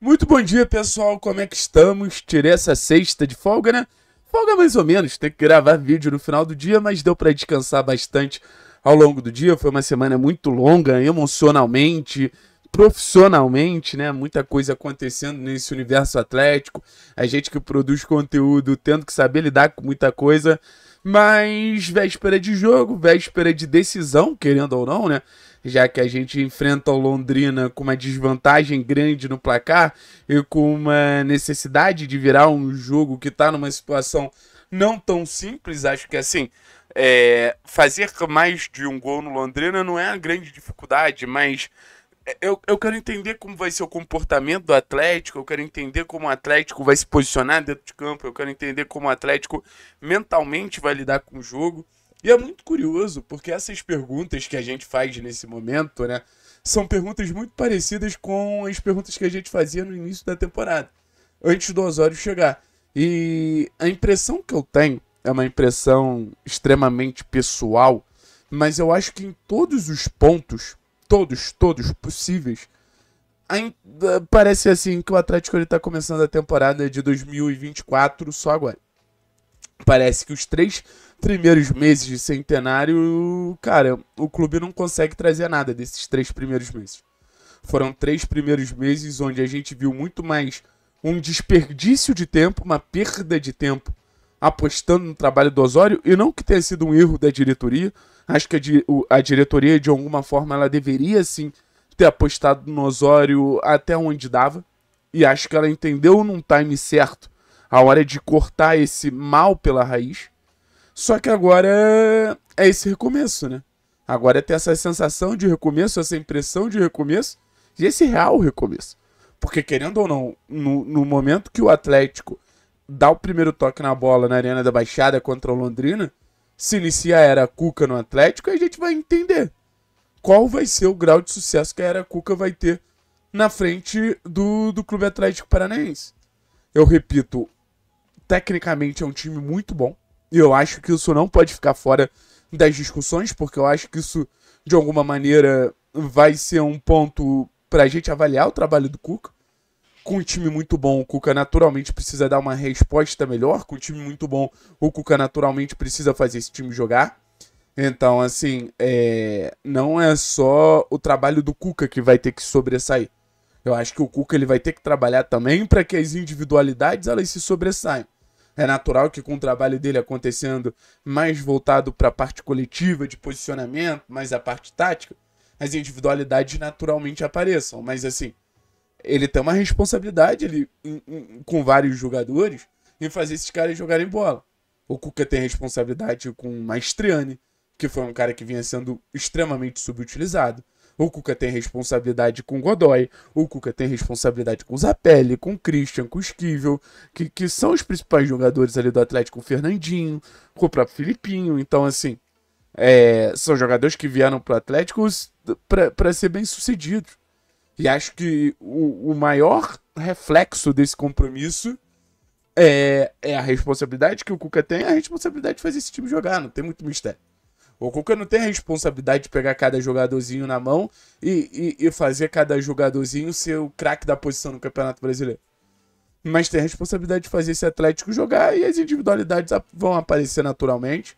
Muito bom dia, pessoal. Como é que estamos? Tirei essa sexta de folga, né? Folga mais ou menos, tem que gravar vídeo no final do dia, mas deu para descansar bastante ao longo do dia. Foi uma semana muito longa, emocionalmente, profissionalmente, né? Muita coisa acontecendo nesse universo atlético. A gente que produz conteúdo tendo que saber lidar com muita coisa. Mas véspera de jogo, véspera de decisão, querendo ou não, né? já que a gente enfrenta o Londrina com uma desvantagem grande no placar e com uma necessidade de virar um jogo que está numa situação não tão simples. Acho que assim, é, fazer mais de um gol no Londrina não é a grande dificuldade, mas eu, eu quero entender como vai ser o comportamento do Atlético, eu quero entender como o Atlético vai se posicionar dentro de campo, eu quero entender como o Atlético mentalmente vai lidar com o jogo. E é muito curioso, porque essas perguntas que a gente faz nesse momento, né? São perguntas muito parecidas com as perguntas que a gente fazia no início da temporada, antes do Osório chegar. E a impressão que eu tenho é uma impressão extremamente pessoal, mas eu acho que em todos os pontos, todos, todos possíveis, parece assim que o Atlético está começando a temporada de 2024 só agora. Parece que os três primeiros meses de centenário, cara, o clube não consegue trazer nada desses três primeiros meses. Foram três primeiros meses onde a gente viu muito mais um desperdício de tempo, uma perda de tempo apostando no trabalho do Osório, e não que tenha sido um erro da diretoria. Acho que a, di a diretoria, de alguma forma, ela deveria sim ter apostado no Osório até onde dava. E acho que ela entendeu num time certo a hora é de cortar esse mal pela raiz. Só que agora é esse recomeço, né? Agora é ter essa sensação de recomeço, essa impressão de recomeço e esse real recomeço. Porque, querendo ou não, no, no momento que o Atlético dá o primeiro toque na bola na Arena da Baixada contra o Londrina, se inicia a era Cuca no Atlético, a gente vai entender qual vai ser o grau de sucesso que a era Cuca vai ter na frente do, do Clube Atlético Paranaense. Eu repito, tecnicamente é um time muito bom. E eu acho que isso não pode ficar fora das discussões, porque eu acho que isso, de alguma maneira, vai ser um ponto para a gente avaliar o trabalho do Cuca. Com um time muito bom, o Cuca naturalmente precisa dar uma resposta melhor. Com um time muito bom, o Cuca naturalmente precisa fazer esse time jogar. Então, assim, é... não é só o trabalho do Cuca que vai ter que sobressair. Eu acho que o Cuca ele vai ter que trabalhar também para que as individualidades elas se sobressaiam. É natural que com o trabalho dele acontecendo mais voltado para a parte coletiva de posicionamento, mais a parte tática, as individualidades naturalmente apareçam. Mas assim, ele tem uma responsabilidade ele, com vários jogadores em fazer esses caras jogarem bola. O Cuca tem responsabilidade com o Maestriani, que foi um cara que vinha sendo extremamente subutilizado. O Cuca tem responsabilidade com Godoy, o Cuca tem responsabilidade com Zapelli, com Christian, com Esquivel, que, que são os principais jogadores ali do Atlético, com o Fernandinho, com o próprio Filipinho. Então, assim, é, são jogadores que vieram para o Atlético para ser bem sucedidos. E acho que o, o maior reflexo desse compromisso é, é a responsabilidade que o Cuca tem, é a responsabilidade de fazer esse time jogar, não tem muito mistério. O Cuca não tem a responsabilidade de pegar cada jogadorzinho na mão e, e, e fazer cada jogadorzinho ser o craque da posição no Campeonato Brasileiro. Mas tem a responsabilidade de fazer esse Atlético jogar e as individualidades vão aparecer naturalmente.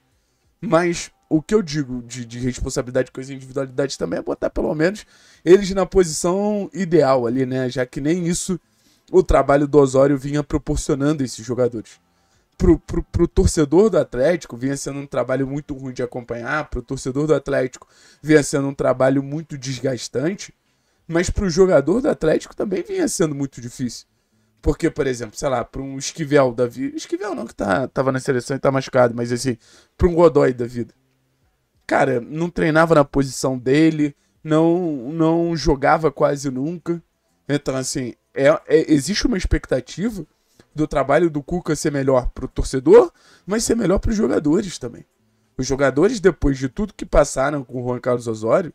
Mas o que eu digo de, de responsabilidade com as individualidades também é botar pelo menos eles na posição ideal ali, né? Já que nem isso o trabalho do Osório vinha proporcionando a esses jogadores pro, pro, pro torcedor do Atlético vinha sendo um trabalho muito ruim de acompanhar, pro torcedor do Atlético vinha sendo um trabalho muito desgastante, mas pro jogador do Atlético também vinha sendo muito difícil. Porque, por exemplo, sei lá, pro um Esquivel da vida. Esquivel não, que tá, tava na seleção e tá machucado, mas assim, pro um Godoy da vida. Cara, não treinava na posição dele, não, não jogava quase nunca. Então, assim, é, é existe uma expectativa do trabalho do Cuca ser melhor para o torcedor, mas ser melhor para os jogadores também. Os jogadores, depois de tudo que passaram com o Juan Carlos Osório,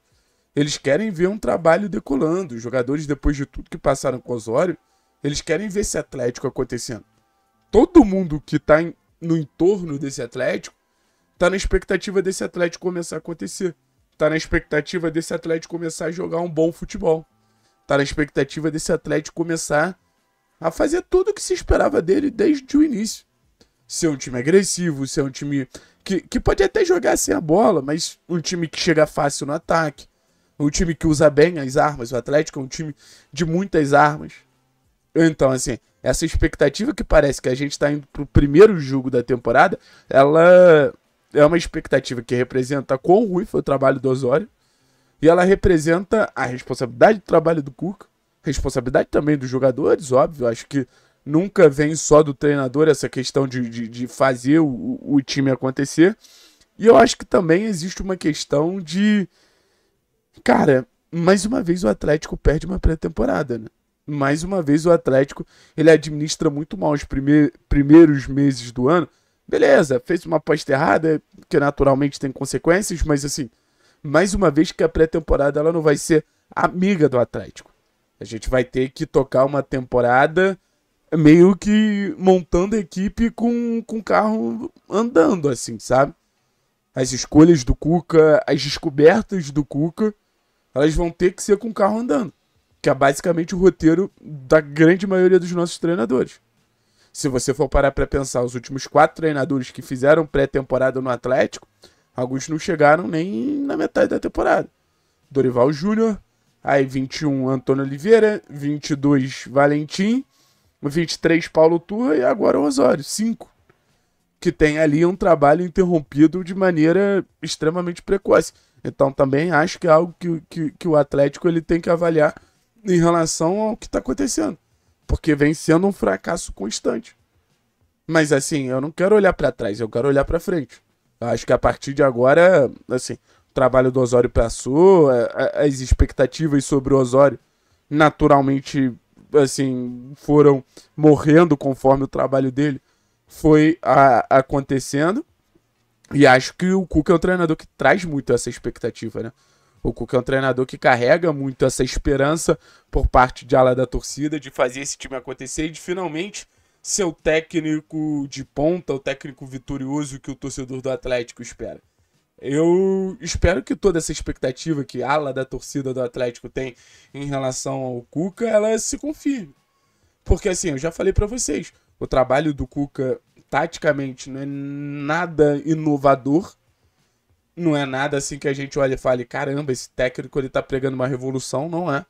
eles querem ver um trabalho decolando. Os jogadores, depois de tudo que passaram com o Osório, eles querem ver esse Atlético acontecendo. Todo mundo que está no entorno desse Atlético está na expectativa desse Atlético começar a acontecer. está na expectativa desse Atlético começar a jogar um bom futebol. está na expectativa desse Atlético começar a fazer tudo o que se esperava dele desde o início. Ser um time agressivo, ser um time que, que pode até jogar sem a bola, mas um time que chega fácil no ataque, um time que usa bem as armas. O Atlético é um time de muitas armas. Então, assim, essa expectativa que parece que a gente está indo para o primeiro jogo da temporada, ela é uma expectativa que representa quão ruim foi o trabalho do Osório e ela representa a responsabilidade do trabalho do Cuca Responsabilidade também dos jogadores, óbvio. Acho que nunca vem só do treinador essa questão de, de, de fazer o, o time acontecer. E eu acho que também existe uma questão de. Cara, mais uma vez o Atlético perde uma pré-temporada, né? Mais uma vez o Atlético, ele administra muito mal os primeir, primeiros meses do ano. Beleza, fez uma aposta errada, que naturalmente tem consequências, mas assim, mais uma vez que a pré-temporada ela não vai ser amiga do Atlético. A gente vai ter que tocar uma temporada meio que montando a equipe com o carro andando, assim, sabe? As escolhas do Cuca, as descobertas do Cuca, elas vão ter que ser com o carro andando. Que é basicamente o roteiro da grande maioria dos nossos treinadores. Se você for parar para pensar, os últimos quatro treinadores que fizeram pré-temporada no Atlético, alguns não chegaram nem na metade da temporada. Dorival Júnior, Aí 21, Antônio Oliveira. 22, Valentim. 23, Paulo Turra. E agora o Osório, 5. Que tem ali um trabalho interrompido de maneira extremamente precoce. Então também acho que é algo que, que, que o Atlético ele tem que avaliar em relação ao que está acontecendo. Porque vem sendo um fracasso constante. Mas assim, eu não quero olhar para trás, eu quero olhar para frente. Eu acho que a partir de agora, assim, trabalho do Osório passou, é, é, as expectativas sobre o Osório naturalmente assim foram morrendo conforme o trabalho dele foi a, acontecendo. E acho que o Cuca é um treinador que traz muito essa expectativa, né? O Cuca é um treinador que carrega muito essa esperança por parte de ala da torcida de fazer esse time acontecer e de finalmente ser o técnico de ponta, o técnico vitorioso que o torcedor do Atlético espera. Eu espero que toda essa expectativa que a ala da torcida do Atlético tem em relação ao Cuca, ela se confirme. Porque assim, eu já falei para vocês, o trabalho do Cuca taticamente não é nada inovador. Não é nada assim que a gente olha e fale, caramba, esse técnico ele tá pregando uma revolução, não é.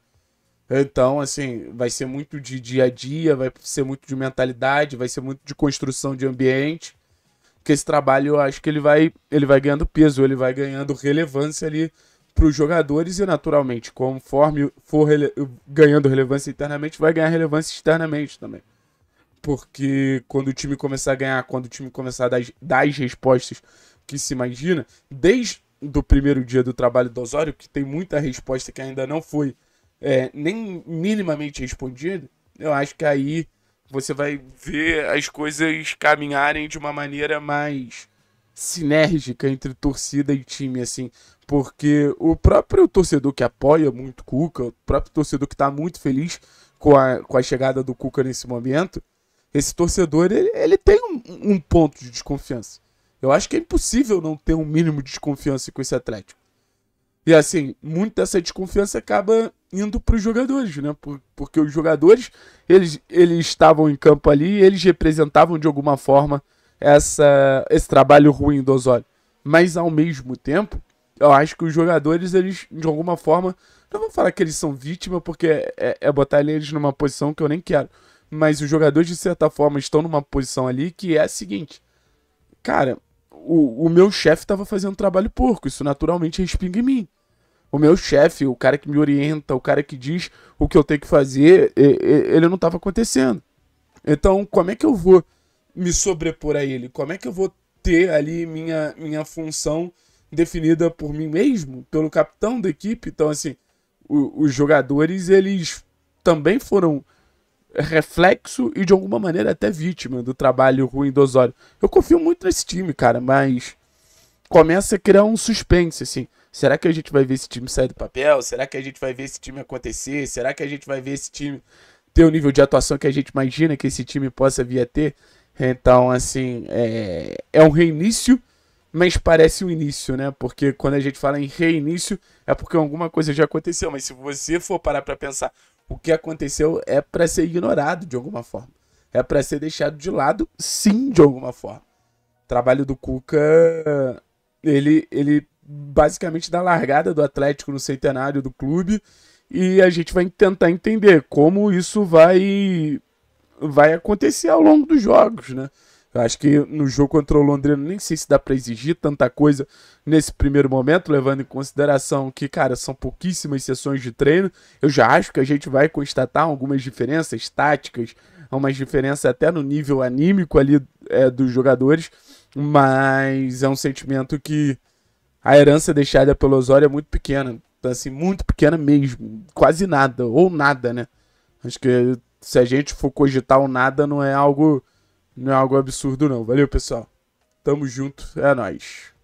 Então, assim, vai ser muito de dia a dia, vai ser muito de mentalidade, vai ser muito de construção de ambiente que esse trabalho eu acho que ele vai, ele vai ganhando peso, ele vai ganhando relevância ali para os jogadores e naturalmente, conforme for rele ganhando relevância internamente, vai ganhar relevância externamente também. Porque quando o time começar a ganhar, quando o time começar a dar, dar as respostas que se imagina, desde do primeiro dia do trabalho do Osório, que tem muita resposta que ainda não foi é, nem minimamente respondida, eu acho que aí você vai ver as coisas caminharem de uma maneira mais sinérgica entre torcida e time, assim. Porque o próprio torcedor que apoia muito o Cuca, o próprio torcedor que está muito feliz com a, com a chegada do Cuca nesse momento, esse torcedor ele, ele tem um, um ponto de desconfiança. Eu acho que é impossível não ter um mínimo de desconfiança com esse Atlético. E assim, muita essa desconfiança acaba indo para os jogadores, né? porque os jogadores, eles, eles estavam em campo ali eles representavam de alguma forma essa, esse trabalho ruim do Osório. Mas ao mesmo tempo, eu acho que os jogadores, eles de alguma forma, não vou falar que eles são vítima, porque é, é botar eles numa posição que eu nem quero. Mas os jogadores, de certa forma, estão numa posição ali que é a seguinte: cara, o, o meu chefe estava fazendo trabalho porco, isso naturalmente respinga em mim. O meu chefe, o cara que me orienta, o cara que diz o que eu tenho que fazer, ele não estava acontecendo. Então, como é que eu vou me sobrepor a ele? Como é que eu vou ter ali minha, minha função definida por mim mesmo, pelo capitão da equipe? Então, assim, o, os jogadores, eles também foram reflexo e de alguma maneira até vítima do trabalho ruim do Osório. Eu confio muito nesse time, cara, mas começa a criar um suspense, assim. Será que a gente vai ver esse time sair do papel? Será que a gente vai ver esse time acontecer? Será que a gente vai ver esse time ter o nível de atuação que a gente imagina que esse time possa vir a ter? Então, assim, é, é um reinício, mas parece um início, né? Porque quando a gente fala em reinício, é porque alguma coisa já aconteceu. Mas se você for parar pra pensar o que aconteceu é para ser ignorado de alguma forma. É para ser deixado de lado, sim, de alguma forma. O trabalho do Cuca, ele, ele basicamente dá largada do Atlético no centenário do clube e a gente vai tentar entender como isso vai vai acontecer ao longo dos jogos, né? Eu acho que no jogo contra o Londrina, nem sei se dá para exigir tanta coisa nesse primeiro momento, levando em consideração que, cara, são pouquíssimas sessões de treino. Eu já acho que a gente vai constatar algumas diferenças táticas, algumas diferenças até no nível anímico ali é, dos jogadores, mas é um sentimento que a herança deixada pelo Osório é muito pequena. Assim, muito pequena mesmo. Quase nada, ou nada, né? Acho que se a gente for cogitar o nada, não é algo não é algo absurdo, não. Valeu, pessoal. Tamo junto. É nóis.